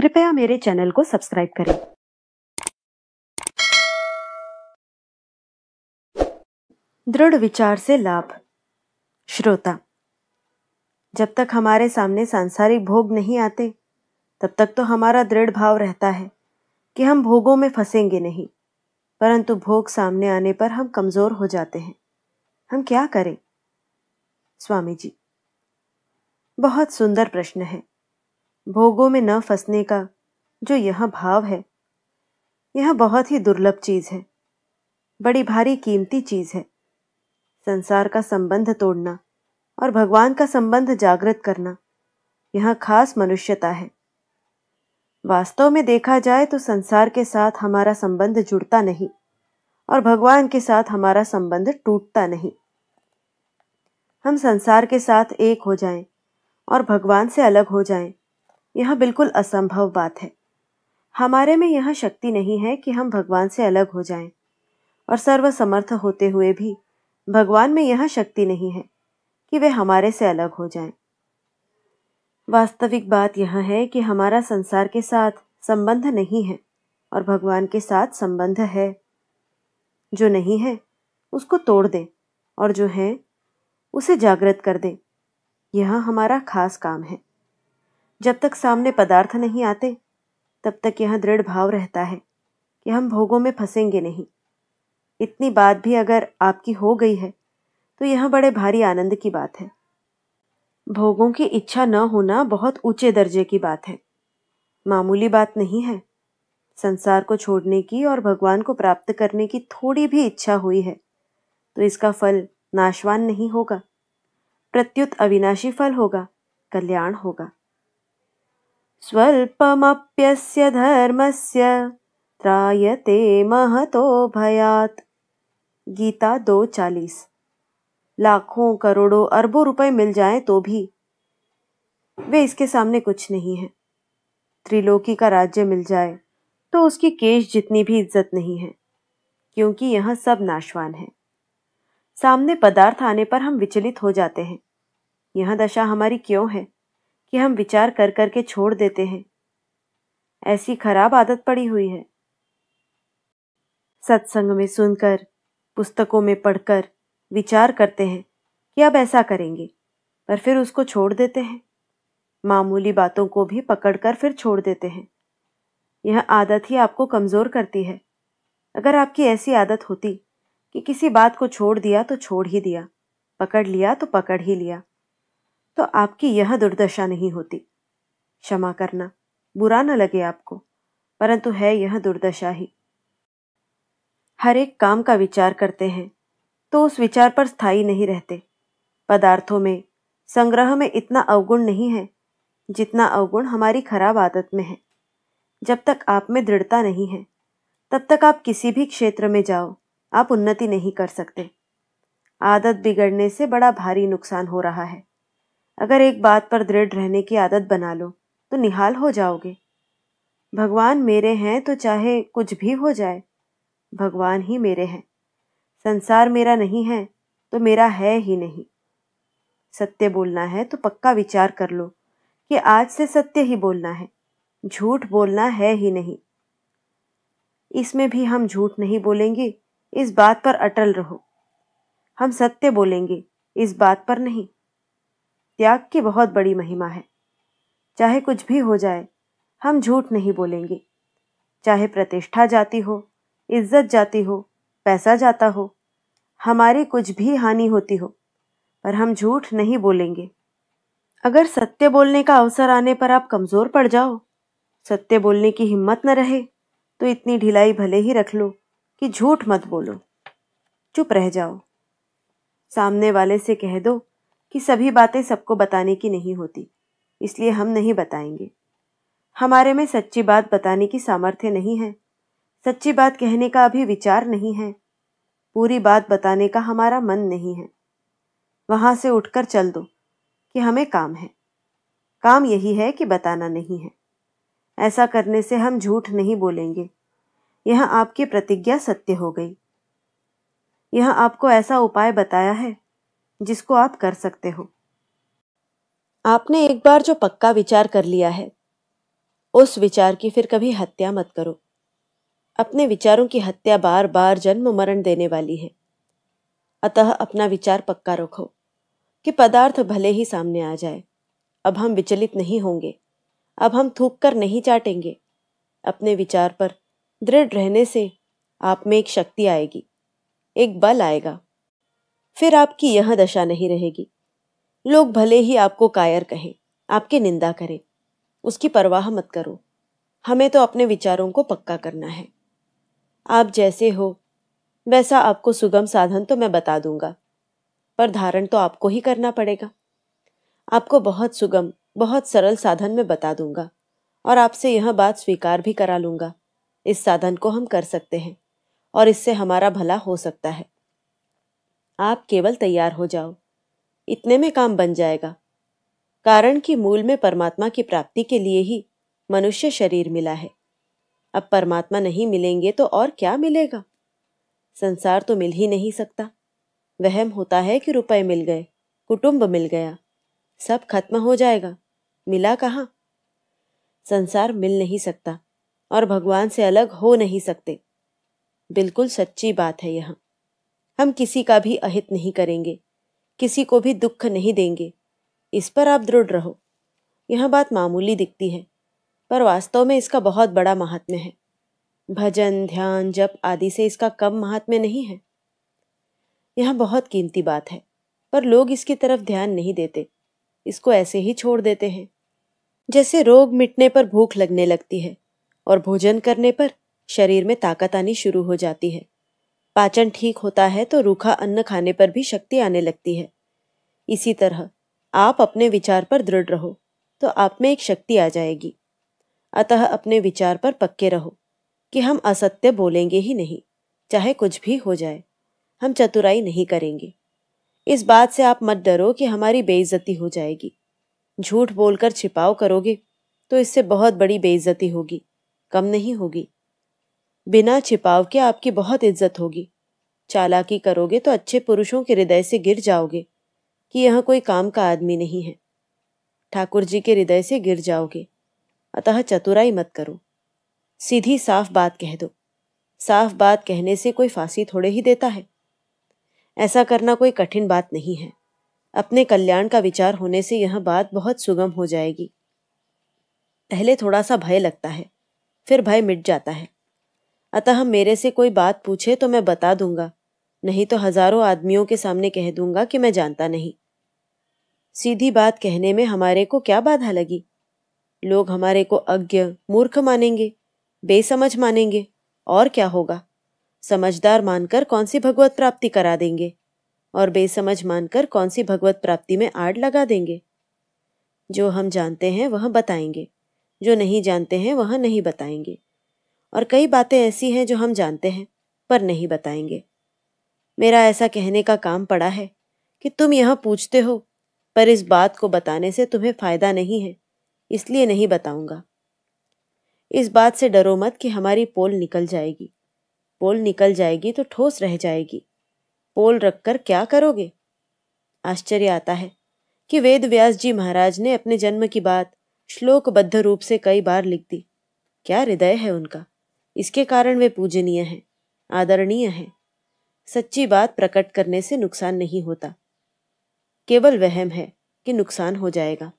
कृपया मेरे चैनल को सब्सक्राइब करें दृढ़ विचार से लाभ श्रोता जब तक हमारे सामने सांसारिक भोग नहीं आते तब तक तो हमारा दृढ़ भाव रहता है कि हम भोगों में फंसेंगे नहीं परंतु भोग सामने आने पर हम कमज़ोर हो जाते हैं हम क्या करें स्वामी जी बहुत सुंदर प्रश्न है भोगों में न फंसने का जो यह भाव है यह बहुत ही दुर्लभ चीज है बड़ी भारी कीमती चीज है संसार का संबंध तोड़ना और भगवान का संबंध जागृत करना यह खास मनुष्यता है वास्तव में देखा जाए तो संसार के साथ हमारा संबंध जुड़ता नहीं और भगवान के साथ हमारा संबंध टूटता नहीं हम संसार के साथ एक हो जाएं और भगवान से अलग हो जाएं यह बिल्कुल असंभव बात है हमारे में यह शक्ति नहीं है कि हम भगवान से अलग हो जाएं और सर्वसमर्थ होते हुए भी भगवान में यह शक्ति नहीं है कि वे हमारे से अलग हो जाएं। वास्तविक बात यह है कि हमारा संसार के साथ संबंध नहीं है और भगवान के साथ संबंध है जो नहीं है उसको तोड़ दे और जो है उसे जागृत कर दे यह हमारा खास काम है जब तक सामने पदार्थ नहीं आते तब तक यह दृढ़ भाव रहता है कि हम भोगों में फंसेंगे नहीं इतनी बात भी अगर आपकी हो गई है तो यह बड़े भारी आनंद की बात है भोगों की इच्छा न होना बहुत ऊंचे दर्जे की बात है मामूली बात नहीं है संसार को छोड़ने की और भगवान को प्राप्त करने की थोड़ी भी इच्छा हुई है तो इसका फल नाशवान नहीं होगा प्रत्युत अविनाशी फल होगा कल्याण होगा स्वल्पमप्यस्य धर्मस्य त्रायते महतो भयात गीता दो चालीस लाखों करोड़ों अरबों रुपए मिल जाएं तो भी वे इसके सामने कुछ नहीं है त्रिलोकी का राज्य मिल जाए तो उसकी केश जितनी भी इज्जत नहीं है क्योंकि यह सब नाशवान है सामने पदार्थ आने पर हम विचलित हो जाते हैं यह दशा हमारी क्यों है कि हम विचार कर कर के छोड़ देते हैं ऐसी खराब आदत पड़ी हुई है सत्संग में सुनकर पुस्तकों में पढ़कर विचार करते हैं कि अब ऐसा करेंगे पर फिर उसको छोड़ देते हैं मामूली बातों को भी पकड़कर फिर छोड़ देते हैं यह आदत ही आपको कमज़ोर करती है अगर आपकी ऐसी आदत होती कि किसी बात को छोड़ दिया तो छोड़ ही दिया पकड़ लिया तो पकड़ ही लिया तो आपकी यह दुर्दशा नहीं होती क्षमा करना बुरा न लगे आपको परंतु है यह दुर्दशा ही हर एक काम का विचार करते हैं तो उस विचार पर स्थायी नहीं रहते पदार्थों में संग्रह में इतना अवगुण नहीं है जितना अवगुण हमारी खराब आदत में है जब तक आप में दृढ़ता नहीं है तब तक आप किसी भी क्षेत्र में जाओ आप उन्नति नहीं कर सकते आदत बिगड़ने से बड़ा भारी नुकसान हो रहा है अगर एक बात पर दृढ़ रहने की आदत बना लो तो निहाल हो जाओगे भगवान मेरे हैं तो चाहे कुछ भी हो जाए भगवान ही मेरे हैं संसार मेरा नहीं है तो मेरा है ही नहीं सत्य बोलना है तो पक्का विचार कर लो कि आज से सत्य ही बोलना है झूठ बोलना है ही नहीं इसमें भी हम झूठ नहीं बोलेंगे इस बात पर अटल रहो हम सत्य बोलेंगे इस बात पर नहीं त्याग की बहुत बड़ी महिमा है चाहे कुछ भी हो जाए हम झूठ नहीं बोलेंगे चाहे प्रतिष्ठा जाती हो इज्जत जाती हो पैसा जाता हो हमारी कुछ भी हानि होती हो पर हम झूठ नहीं बोलेंगे अगर सत्य बोलने का अवसर आने पर आप कमज़ोर पड़ जाओ सत्य बोलने की हिम्मत न रहे तो इतनी ढिलाई भले ही रख लो कि झूठ मत बोलो चुप रह जाओ सामने वाले से कह दो कि सभी बातें सबको बताने की नहीं होती इसलिए हम नहीं बताएंगे हमारे में सच्ची बात बताने की सामर्थ्य नहीं है सच्ची बात कहने का अभी विचार नहीं है पूरी बात बताने का हमारा मन नहीं है वहां से उठकर चल दो कि हमें काम है काम यही है कि बताना नहीं है ऐसा करने से हम झूठ नहीं बोलेंगे यह आपकी प्रतिज्ञा सत्य हो गई यह आपको ऐसा उपाय बताया है जिसको आप कर सकते हो आपने एक बार जो पक्का विचार कर लिया है उस विचार की फिर कभी हत्या मत करो अपने विचारों की हत्या बार बार जन्म मरण देने वाली है अतः अपना विचार पक्का रखो कि पदार्थ भले ही सामने आ जाए अब हम विचलित नहीं होंगे अब हम थूक कर नहीं चाटेंगे अपने विचार पर दृढ़ रहने से आप में एक शक्ति आएगी एक बल आएगा फिर आपकी यह दशा नहीं रहेगी लोग भले ही आपको कायर कहें आपकी निंदा करें उसकी परवाह मत करो हमें तो अपने विचारों को पक्का करना है आप जैसे हो वैसा आपको सुगम साधन तो मैं बता दूंगा पर धारण तो आपको ही करना पड़ेगा आपको बहुत सुगम बहुत सरल साधन में बता दूंगा और आपसे यह बात स्वीकार भी करा लूंगा इस साधन को हम कर सकते हैं और इससे हमारा भला हो सकता है आप केवल तैयार हो जाओ इतने में काम बन जाएगा कारण कि मूल में परमात्मा की प्राप्ति के लिए ही मनुष्य शरीर मिला है अब परमात्मा नहीं मिलेंगे तो और क्या मिलेगा संसार तो मिल ही नहीं सकता वहम होता है कि रुपए मिल गए कुटुंब मिल गया सब खत्म हो जाएगा मिला कहाँ संसार मिल नहीं सकता और भगवान से अलग हो नहीं सकते बिल्कुल सच्ची बात है यहाँ हम किसी का भी अहित नहीं करेंगे किसी को भी दुख नहीं देंगे इस पर आप दृढ़ रहो यह बात मामूली दिखती है पर वास्तव में इसका बहुत बड़ा महात्म्य है भजन ध्यान जप आदि से इसका कम महात्म्य नहीं है यह बहुत कीमती बात है पर लोग इसकी तरफ ध्यान नहीं देते इसको ऐसे ही छोड़ देते हैं जैसे रोग मिटने पर भूख लगने लगती है और भोजन करने पर शरीर में ताकत आनी शुरू हो जाती है पाचन ठीक होता है तो रूखा अन्न खाने पर भी शक्ति आने लगती है इसी तरह आप अपने विचार पर दृढ़ रहो तो आप में एक शक्ति आ जाएगी अतः अपने विचार पर पक्के रहो कि हम असत्य बोलेंगे ही नहीं चाहे कुछ भी हो जाए हम चतुराई नहीं करेंगे इस बात से आप मत डरो कि हमारी बेइज्जती हो जाएगी झूठ बोलकर छिपाव करोगे तो इससे बहुत बड़ी बेइज्जती होगी कम नहीं होगी बिना छिपाव के आपकी बहुत इज्जत होगी चालाकी करोगे तो अच्छे पुरुषों के हृदय से गिर जाओगे कि यह कोई काम का आदमी नहीं है ठाकुर जी के हृदय से गिर जाओगे अतः चतुराई मत करो सीधी साफ बात कह दो साफ बात कहने से कोई फांसी थोड़े ही देता है ऐसा करना कोई कठिन बात नहीं है अपने कल्याण का विचार होने से यह बात बहुत सुगम हो जाएगी पहले थोड़ा सा भय लगता है फिर भय मिट जाता है अतः मेरे से कोई बात पूछे तो मैं बता दूंगा नहीं तो हजारों आदमियों के सामने कह दूंगा कि मैं जानता नहीं सीधी बात कहने में हमारे को क्या बाधा लगी लोग हमारे को अज्ञ मूर्ख मानेंगे बेसमझ मानेंगे और क्या होगा समझदार मानकर कौन सी भगवत प्राप्ति करा देंगे और बेसमझ मानकर कौन सी भगवत प्राप्ति में आड़ लगा देंगे जो हम जानते हैं वह बताएंगे जो नहीं जानते हैं वह नहीं बताएंगे और कई बातें ऐसी हैं जो हम जानते हैं पर नहीं बताएंगे मेरा ऐसा कहने का काम पड़ा है कि तुम यह पूछते हो पर इस बात को बताने से तुम्हें फायदा नहीं है इसलिए नहीं बताऊंगा इस बात से डरो मत कि हमारी पोल निकल जाएगी पोल निकल जाएगी तो ठोस रह जाएगी पोल रखकर क्या करोगे आश्चर्य आता है कि वेद व्यास जी महाराज ने अपने जन्म की बात श्लोकबद्ध रूप से कई बार लिख दी क्या हृदय है उनका इसके कारण वे पूजनीय हैं आदरणीय हैं सच्ची बात प्रकट करने से नुकसान नहीं होता केवल वहम है कि नुकसान हो जाएगा